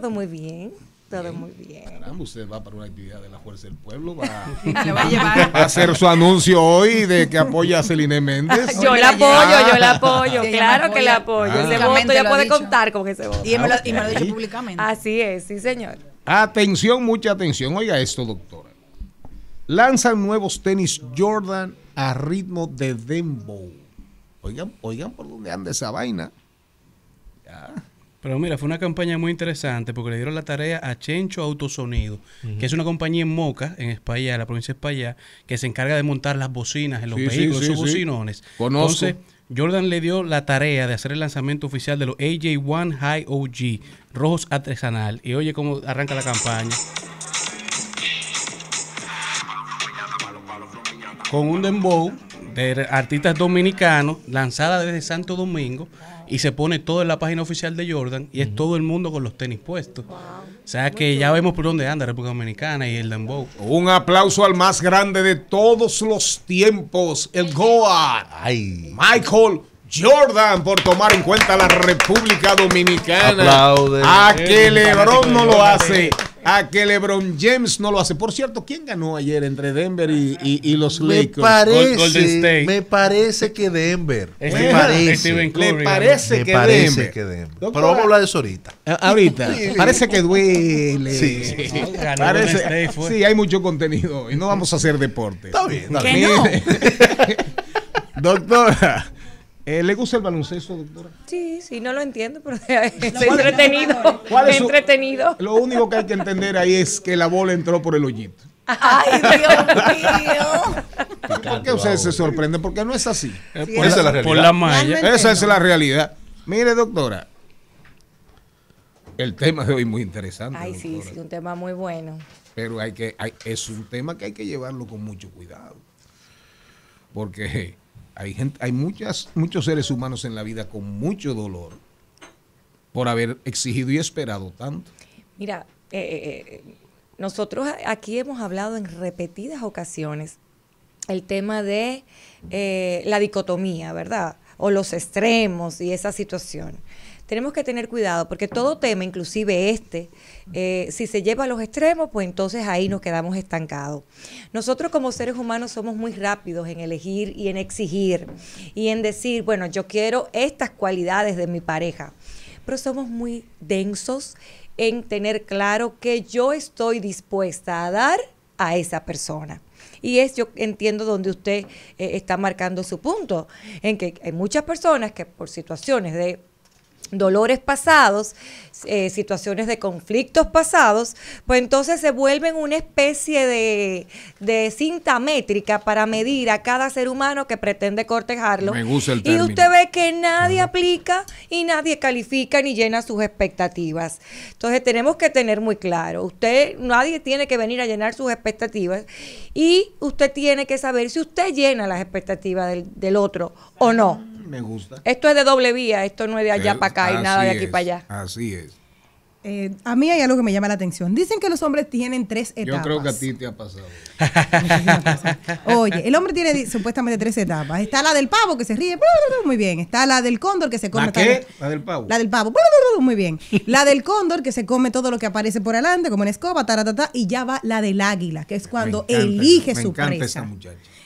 Todo muy bien. Todo muy bien. Caramba, usted va para una actividad de la Fuerza del Pueblo, va, a, llevar. hacer su anuncio hoy de que apoya a Celine Méndez. yo la apoyo, yo la apoyo, claro que la apoyo. Ah. ese voto ya puede contar con ese voto. Y, me lo, ah, y me lo ha dicho públicamente. Así es, sí señor. Atención, mucha atención. Oiga esto, doctora. Lanzan nuevos tenis Jordan a ritmo de dembow. Oigan, oigan por dónde anda esa vaina. Ya. Pero mira, fue una campaña muy interesante porque le dieron la tarea a Chencho Autosonido, que es una compañía en Moca, en España, en la provincia de España, que se encarga de montar las bocinas en los vehículos, sí, bocinones. Entonces, Jordan le dio la tarea de hacer el lanzamiento oficial de los AJ1 High OG, rojos artesanal. Y oye cómo arranca la campaña. Con un dembow de artistas dominicanos, lanzada desde Santo Domingo y se pone todo en la página oficial de Jordan y es todo el mundo con los tenis puestos. O sea que ya vemos por dónde anda República Dominicana y el Dembow. Un aplauso al más grande de todos los tiempos, el Goa. Ay. Michael Jordan por tomar en cuenta la República Dominicana. A que Lebron no lo hace a que LeBron James no lo hace. Por cierto, ¿quién ganó ayer entre Denver y, y, y los Lakers? me parece que Denver. Me parece, me parece, me que, parece Denver. que, Denver. Pero vamos a hablar de eso ahorita. Ahorita. Parece que duele. Sí, sí. sí hay mucho contenido y no vamos a hacer deporte. Está bien. Está Doctora. Eh, ¿Le gusta el baloncesto, doctora? Sí, sí, no lo entiendo, pero es entretenido. entretenido. Lo único que hay que entender ahí es que la bola entró por el hoyito. ¡Ay, Dios mío! ¿Por qué ustedes se sorprenden? Porque no es así. esa es la realidad. Por la malla. Esa es la realidad. Mire, doctora, el tema de hoy muy interesante. Ay, sí, sí, un tema muy bueno. Pero hay que, es un tema que hay que llevarlo con mucho cuidado. Porque hay, gente, hay muchas, muchos seres humanos en la vida con mucho dolor por haber exigido y esperado tanto. Mira, eh, eh, eh, nosotros aquí hemos hablado en repetidas ocasiones el tema de la dicotomía, ¿verdad? O los extremos y esa situación tenemos que tener cuidado porque todo tema, inclusive este, eh, si se lleva a los extremos, pues entonces ahí nos quedamos estancados. Nosotros como seres humanos somos muy rápidos en elegir y en exigir y en decir, bueno, yo quiero estas cualidades de mi pareja, pero somos muy densos en tener claro que yo estoy dispuesta a dar a esa persona. Y es, yo entiendo donde usted eh, está marcando su punto, en que hay muchas personas que por situaciones de dolores pasados, eh, situaciones de conflictos pasados, pues entonces se vuelven una especie de, cinta métrica para medir a cada ser humano que pretende cortejarlo. Me gusta el término. Y usted ve que nadie aplica y nadie califica ni llena sus expectativas. Entonces tenemos que tener muy claro, usted, nadie tiene que venir a llenar sus expectativas y usted tiene que saber si usted llena las expectativas del, del otro o no. Me gusta. Esto es de doble vía, esto no es de allá eh, para acá y nada de aquí para allá. Así es. Eh, a mí hay algo que me llama la atención. Dicen que los hombres tienen tres etapas. Yo creo que a ti te ha pasado. Oye, el hombre tiene supuestamente tres etapas. Está la del pavo que se ríe, muy bien. Está la del cóndor que se come. ¿La qué? La del pavo. La del pavo, muy bien. La del cóndor que se come todo lo que aparece por adelante, como en escoba, taratata, y ya va la del águila, que es cuando elige su encanta presa.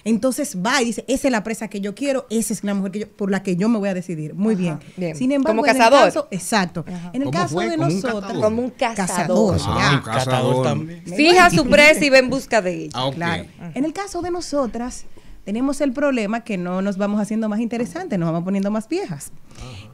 Entonces va y dice, esa es la presa que yo quiero, esa es la mujer por la que yo me voy a decidir. Muy bien. Sin embargo, como cazador. En el caso, exacto. En el caso de nosotros, como un cazador. Ah, ah, también. Fija su presa y ve en busca de ella. Ah, en el caso de nosotras, tenemos el problema que no nos vamos haciendo más interesantes, nos vamos poniendo más viejas.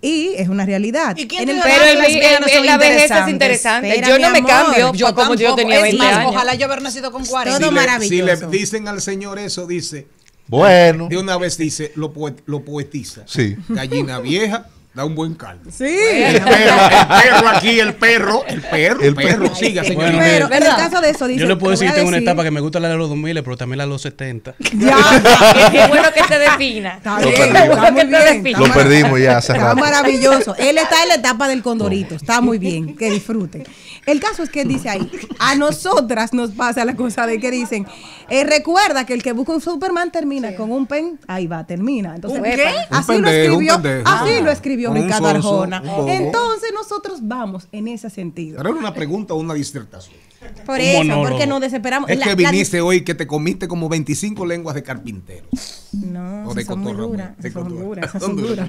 Y es una realidad. ¿Y en el pero la vejez es interesante. yo no me cambio yo como yo tenía 20 años. Ojalá yo haber nacido con 40. si Le, dicen al señor eso, dice. Bueno. De una vez dice, lo, lo poetiza. Sí. Gallina vieja da un buen caldo. Sí. El perro, el perro aquí, el perro, el perro, el perro, siga, señor. en el caso de eso, dice, Yo le puedo decir que tengo una etapa que me gusta la de los 2000, pero también la de los 70. Ya, qué bueno que se defina. Está bien, Lo perdimos ya hace Está maravilloso. Él está en la etapa del condorito, está muy bien, que disfruten. El caso es que dice ahí, a nosotras nos pasa la cosa de que dicen, eh, recuerda que el que busca un Superman termina con un pen, ahí va, termina. Entonces, Así lo ah, escribió, así lo escribió Ricardo Arjona. Entonces nosotros vamos en ese sentido. Pero una pregunta o una disertación. Por eso, porque nos desesperamos. Es que viniste hoy que te comiste como 25 lenguas de carpintero. No, son duras. son duras,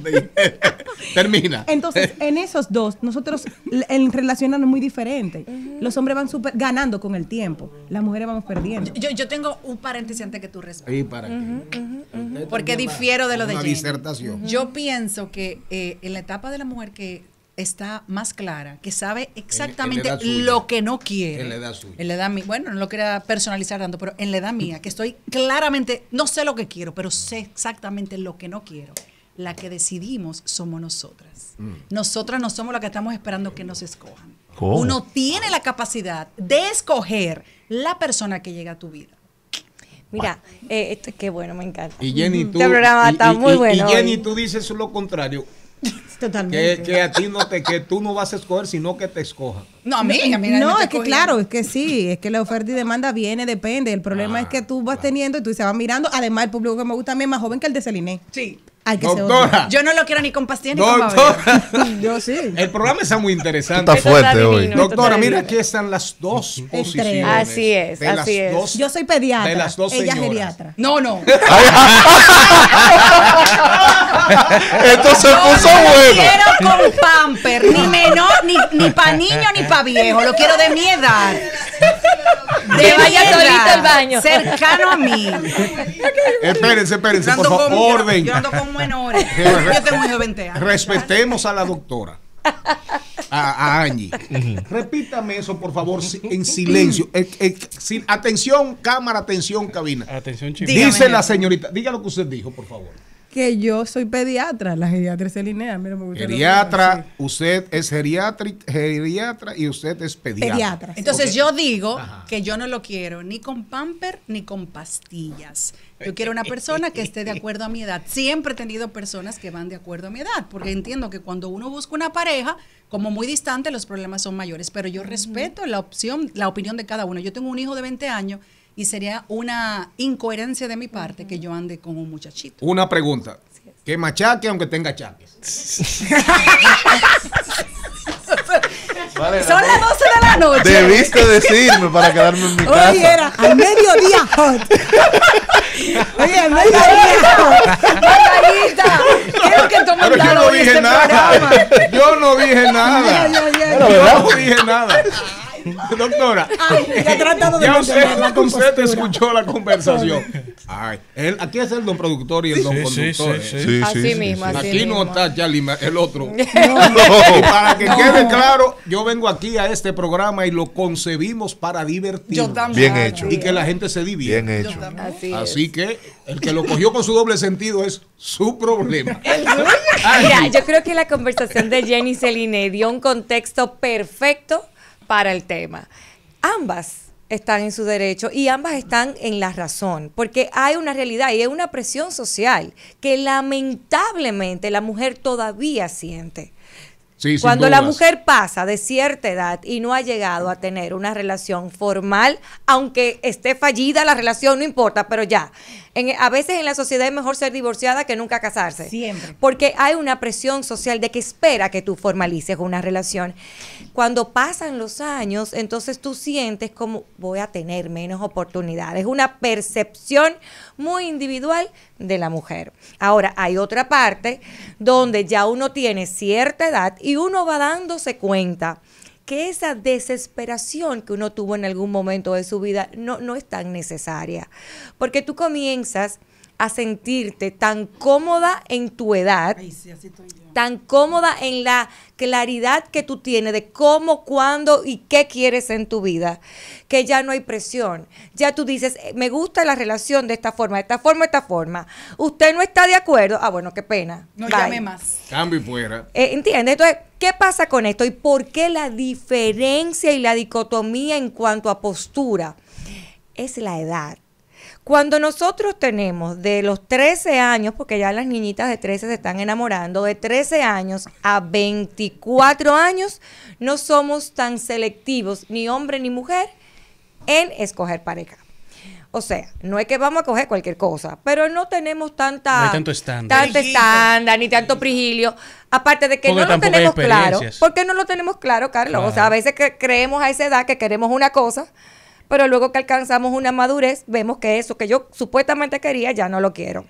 Termina. Entonces, en esos dos, nosotros en relacionarnos muy diferente. Los hombres van super, ganando con el tiempo, las mujeres vamos perdiendo. Yo, tengo un paréntesis antes que tú respondas. ¿Y para qué? Porque difiero de lo de La disertación. Yo pienso que eh, en la etapa de la mujer que está más clara, que sabe exactamente lo que no quiere. En la edad suya. En Bueno, no lo quería personalizar tanto, pero en la edad mía, que estoy claramente, no sé lo que quiero, pero sé exactamente lo que no quiero. La que decidimos somos nosotras. Mm. Nosotras no somos las que estamos esperando que nos escojan. Uno tiene la capacidad de escoger la persona que llega a tu vida. Mira, eh, esto es que bueno, me encanta. Y Jenny, este programa está muy bueno. Y Jenny, tú dices lo contrario. Totalmente. Que, que, a ti no te, que tú no vas a escoger, sino que te escoja No, a mí, No, es que claro, es que sí, es que la oferta y demanda viene, depende. El problema es que ah, tú vas teniendo y tú se vas mirando. Además, el público que me gusta a mí es más joven que el de Celine. Sí doctora. yo no lo quiero ni con pastillas ni doctora. con Yo sí. El programa está muy interesante. Está fuerte hoy. Doctora, mira, aquí están las dos posiciones. Así es, así es. yo soy pediatra. ella es geriatra. No, no. Esto se puso bueno. No quiero con pamper, ni menor ni, ni para niño ni para viejo, lo quiero de mi edad. De vaya solito al baño. Cercano a mí. Espérense, espérense, por favor, Yo ando con menores. Yo tengo un hijo de 20 años. Respetemos a la doctora. A, a Angie. Repítame eso, por favor, en silencio. Eh, eh, atención, cámara, atención, cabina. Atención, Dice la señorita, diga lo que usted dijo, por favor que yo soy pediatra. La geriatra es el Mira, geriatra, usted es geriatra y usted es pediatra. Entonces yo digo que yo no lo quiero ni con pamper ni con pastillas. Yo quiero una persona que esté de acuerdo a mi edad. Siempre he tenido personas que van de acuerdo a mi edad, porque entiendo que cuando uno busca una pareja, como muy distante, los problemas son mayores. Pero yo respeto la opción, la opinión de cada uno. Yo tengo un hijo de 20 años y sería una incoherencia de mi parte que yo ande como un muchachito. Una pregunta. Que machaque aunque tenga chaques. Son las 12 de la noche. Debiste decirme para quedarme en mi casa. Hoy era al mediodía hot. Oye, al mediodía hot. Margarita, creo que tú Pero yo no dije este nada. Yo no dije nada. No, yo no dije nada. Doctora, ya escuchó la conversación. aquí es el don productor y el don conductor. así aquí no está el otro. Para que quede claro, yo vengo aquí a este programa y lo concebimos para divertir. también. Bien hecho. Y que la gente se divierta. Bien hecho. Así, que el que lo cogió con su doble sentido es su problema. Mira, yo creo que la conversación de Jenny Celine dio un contexto perfecto para el tema. Ambas están en su derecho y ambas están en la razón, porque hay una realidad y es una presión social que lamentablemente la mujer todavía siente. Cuando la mujer pasa de cierta edad y no ha llegado a tener una relación formal, aunque esté fallida la relación, no importa, pero ya a veces en la sociedad es mejor ser divorciada que nunca casarse. Siempre. Porque hay una presión social de que espera que tú formalices una relación. Cuando pasan los años, entonces tú sientes como voy a tener menos oportunidades. Una percepción muy individual de la mujer. Ahora, hay otra parte donde ya uno tiene cierta edad y uno va dándose cuenta que esa desesperación que uno tuvo en algún momento de su vida no, no es tan necesaria, porque tú comienzas a sentirte tan cómoda en tu edad, tan cómoda en la claridad que tú tienes de cómo, cuándo y qué quieres en tu vida, que ya no hay presión. Ya tú dices, eh, me gusta la relación de esta forma, de esta forma, de esta forma. Usted no está de acuerdo. Ah, bueno, qué pena. No llame más. Cambio fuera. Eh, ¿Entiendes? Entonces, ¿qué pasa con esto? ¿Y por qué la diferencia y la dicotomía en cuanto a postura? Es la edad cuando nosotros tenemos de los 13 años, porque ya las niñitas de 13 se están enamorando, de 13 años a 24 años, no somos tan selectivos, ni hombre ni mujer, en escoger pareja. O sea, no es que vamos a coger cualquier cosa, pero no tenemos tanta. tanto estándar. ni tanto prigilio. Aparte de que no lo tenemos claro. ¿Por qué no lo tenemos claro, Carlos? O sea, a veces creemos a esa edad que queremos una cosa pero luego que alcanzamos una madurez, vemos que eso que yo supuestamente quería ya no lo quiero.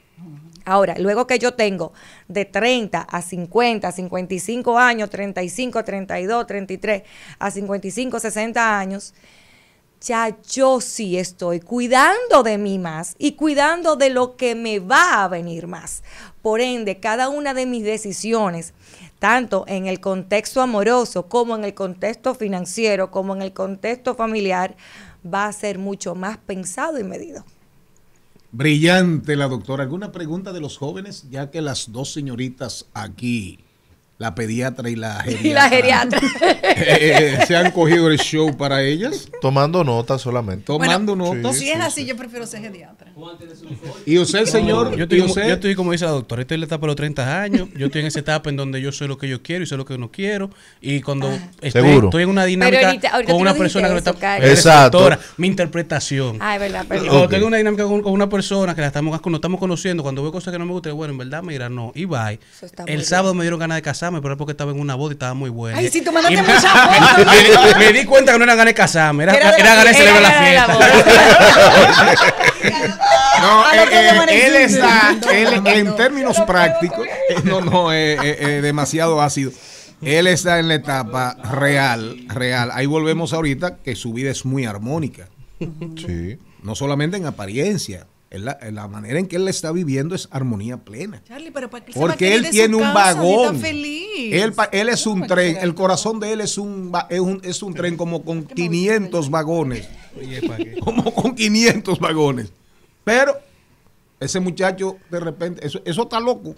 Ahora, luego que yo tengo de 30 a 50, 55 años, 35, 32, 33, a 55, 60 años, ya yo sí estoy cuidando de mí más y cuidando de lo que me va a venir más. Por ende, cada una de mis decisiones, tanto en el contexto amoroso como en el contexto financiero, como en el contexto familiar, va a ser mucho más pensado y medido. Brillante la doctora. ¿Alguna pregunta de los jóvenes? Ya que las dos señoritas aquí la pediatra y la geriatra, eh, se han cogido el show para ellas. Tomando notas solamente. Tomando notas nota. si es así, yo prefiero ser geriatra. Y usted, señor, yo estoy, como, dice la doctora, estoy en la etapa de los 30 años, yo estoy en esa etapa en donde yo sé lo que yo quiero y sé lo que no quiero. Y cuando ah. estoy, en una dinámica con una persona que no está... Exacto. mi interpretación. Ah, verdad, Cuando tengo una dinámica con, una persona que la estamos, estamos conociendo, cuando veo cosas que no me gustan, bueno, en verdad, me dirán no. Y bye. El sábado me dieron ganas de casar me pero porque estaba en una boda y estaba muy buena. Ay, sí, tú mandaste Me, di cuenta que no era gane casarme, era, era, la fiesta. no, eh, eh, él está, él, en términos prácticos, no, no, eh, demasiado ácido. Él está en la etapa real, real. Ahí volvemos ahorita que su vida es muy armónica. Sí. No solamente en apariencia, la, manera en que él la está viviendo es armonía plena. Porque él tiene un vagón. Él, él, es un tren, el corazón de él es un, es un, tren como con 500 vagones. como con 500 vagones. Pero ese muchacho de repente, eso está loco.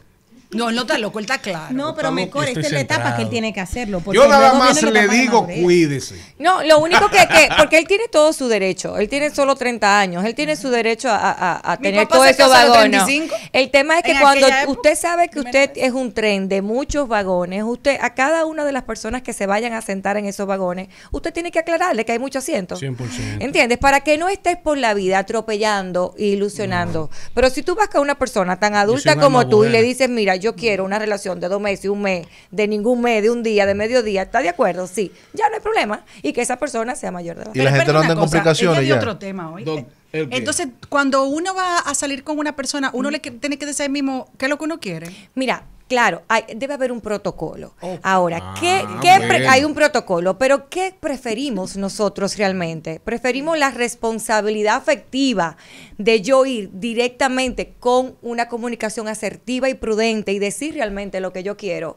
No, no está loco, él está claro. No, pero mejor, esta es la etapa que él tiene que hacerlo. Yo nada más le digo, cuídese. No, lo único que, que, porque él tiene todo su derecho, él tiene solo 30 años, él tiene su derecho a, tener todos esos vagones. El tema es que cuando usted sabe que usted es un tren de muchos vagones, usted a cada una de las personas que se vayan a sentar en esos vagones, usted tiene que aclararle que hay muchos asientos. 100%. ¿Entiendes? Para que no estés por la vida atropellando e ilusionando. Pero si tú vas con una persona tan adulta como tú y le dices, mira, yo quiero una relación de dos meses, y un mes, de ningún mes, de un día, de mediodía, ¿está de acuerdo? Sí, ya no hay problema y que esa persona sea mayor de edad. Y la gente no anda en complicaciones. ya. Eh, entonces, cuando uno va a salir con una persona, uno le tiene que decir mismo qué es lo que uno quiere. Mira, Claro, debe haber un protocolo. Oh, Ahora, ah, ¿qué, hay un protocolo, pero ¿qué preferimos nosotros realmente? Preferimos la responsabilidad afectiva de yo ir directamente con una comunicación asertiva y prudente y decir realmente lo que yo quiero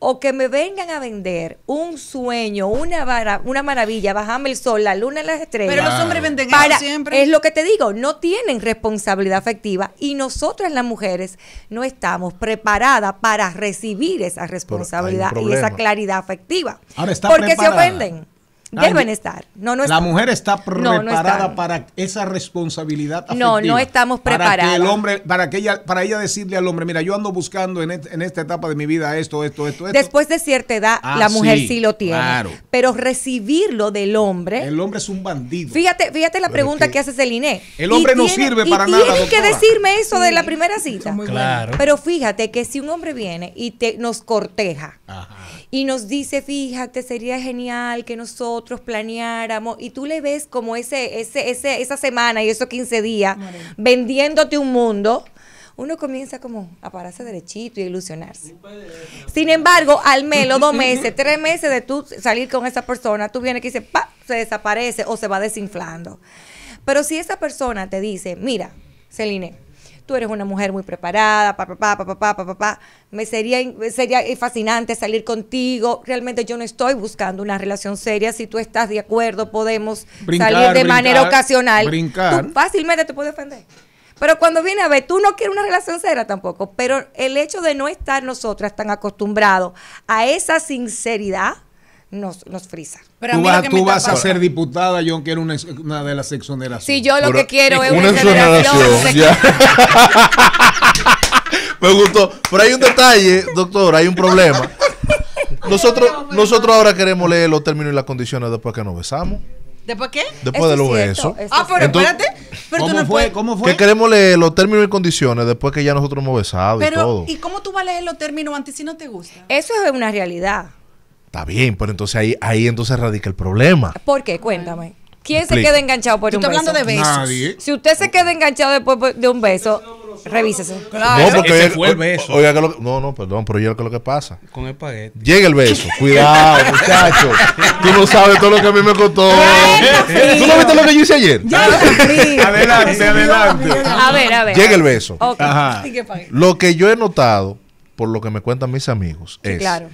o que me vengan a vender un sueño, una vara, una maravilla, bajame el sol, la luna, y las estrellas. Pero los hombres venden siempre. Es lo que te digo, no tienen responsabilidad afectiva y nosotras las mujeres no estamos preparadas para recibir esa responsabilidad y esa claridad afectiva. porque se ofenden. Deben estar No, no La mujer está preparada para esa responsabilidad. no, no estamos preparados. Para que el hombre, para que ella, para ella decirle al hombre, mira, yo ando buscando en, este, esta etapa de mi vida esto, esto, esto, Después de cierta edad, ah, la mujer sí, lo tiene. Pero recibirlo del hombre. El hombre es un bandido. Fíjate, fíjate la pregunta que, hace Celine. El hombre no sirve para nada. Tienes que decirme eso de la primera cita. Muy claro. Pero fíjate que si un hombre viene y nos corteja y nos dice, fíjate, sería genial que nosotros planeáramos y tú le ves como ese, ese, esa semana y esos 15 días vendiéndote un mundo, uno comienza como a pararse derechito y ilusionarse. Sin embargo, al menos dos meses, tres meses de tú salir con esa persona, tú vienes que dices, pa, se desaparece o se va desinflando. Pero si esa persona te dice, mira, Celine, tú eres una mujer muy preparada, papá, papá, papá, papá, me sería, sería fascinante salir contigo, realmente yo no estoy buscando una relación seria, si tú estás de acuerdo podemos salir de manera ocasional, fácilmente te puedes ofender. Pero cuando viene a ver, tú no quieres una relación seria tampoco, pero el hecho de no estar nosotras tan acostumbrados a esa sinceridad, nos nos frisa. Pero tú, vas a ser diputada, yo quiero una, de las exoneraciones. Sí, yo lo que quiero es una, exoneración. Me gustó. Pero hay un detalle, doctor, hay un problema. Nosotros, nosotros ahora queremos leer los términos y las condiciones después que nos besamos. ¿Después qué? Después de lo eso. Ah, pero espérate. ¿Cómo, fue? Que queremos leer los términos y condiciones después que ya nosotros hemos besado y todo. ¿Y cómo tú vas a leer los términos antes si no te gusta? Eso es una realidad. Está bien, pero entonces ahí, ahí entonces radica el problema. ¿Por qué? Cuéntame. ¿Quién se queda enganchado por un beso? hablando de besos. Nadie. Si usted se queda enganchado después de un beso, revísese. Claro. No, porque Ese fue el beso. no, no, perdón, pero yo que lo que pasa. Con el paquete. Llega el beso. Cuidado, muchachos. Tú no sabes todo lo que a mí me costó. ¿Tú no viste lo que yo hice ayer? Ya Adelante, adelante. A ver, a ver. Llega el beso. Ajá. Lo que yo he notado, por lo que me cuentan mis amigos, es. claro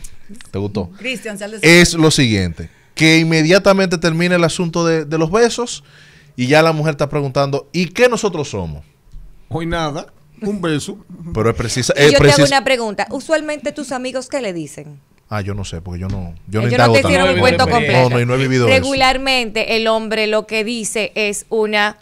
¿Te gustó? Cristian, Es lo siguiente, que inmediatamente termina el asunto de, los besos y ya la mujer está preguntando, ¿y qué nosotros somos? Hoy nada, un beso. Pero es precisa. yo te hago una pregunta. Usualmente tus amigos, ¿qué le dicen? Ah, yo no sé, porque yo no. Yo eh, no, no no, No, y no he vivido Regularmente, el hombre lo que dice es una.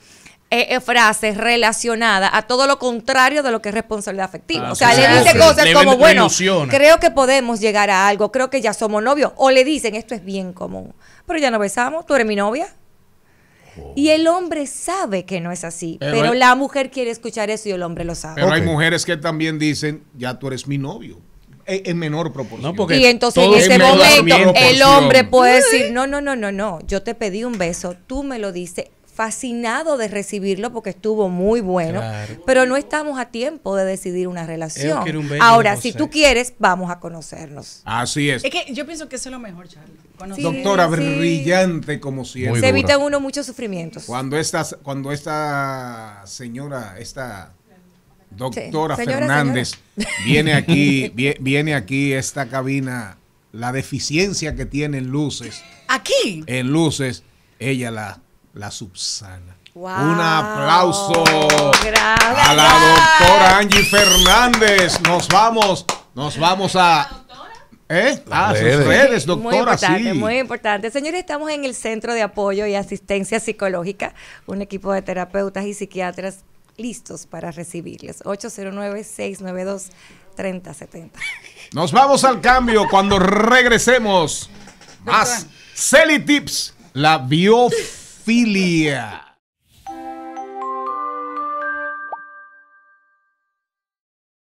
Eh, eh, frases relacionada a todo lo contrario de lo que es responsabilidad afectiva. Ah, o sea, le dice cosas como, bueno, creo que podemos llegar a algo, creo que ya somos novios. O le dicen, esto es bien común, pero ya no besamos, tú eres mi novia. Y el hombre sabe que no es así, pero, la mujer quiere escuchar eso y el hombre lo sabe. Pero hay mujeres que también dicen, ya tú eres mi novio e-, en menor proporción. y entonces en ese momento el hombre puede decir, no, no, no, no, no, yo te pedí un beso, tú me lo dices, fascinado de recibirlo porque estuvo muy bueno, pero no estamos a tiempo de decidir una relación. Ahora, si tú quieres, vamos a conocernos. Así es. Es que yo pienso que eso es lo mejor, Charlie. Doctora, brillante como siempre. Se evita uno muchos sufrimientos. Cuando esta, cuando esta señora, esta doctora Fernández viene aquí, viene aquí esta cabina, la deficiencia que tiene en luces. Aquí. En luces, ella la la subsana. Un aplauso a la doctora Angie Fernández. Nos vamos, nos vamos a... ¿Eh? Ah, redes. doctora. Muy importante, muy importante. Señores, estamos en el Centro de Apoyo y Asistencia Psicológica, un equipo de terapeutas y psiquiatras listos para recibirles. 809-692-3070. Nos vamos al cambio cuando regresemos. Más Celi Tips, la biof filia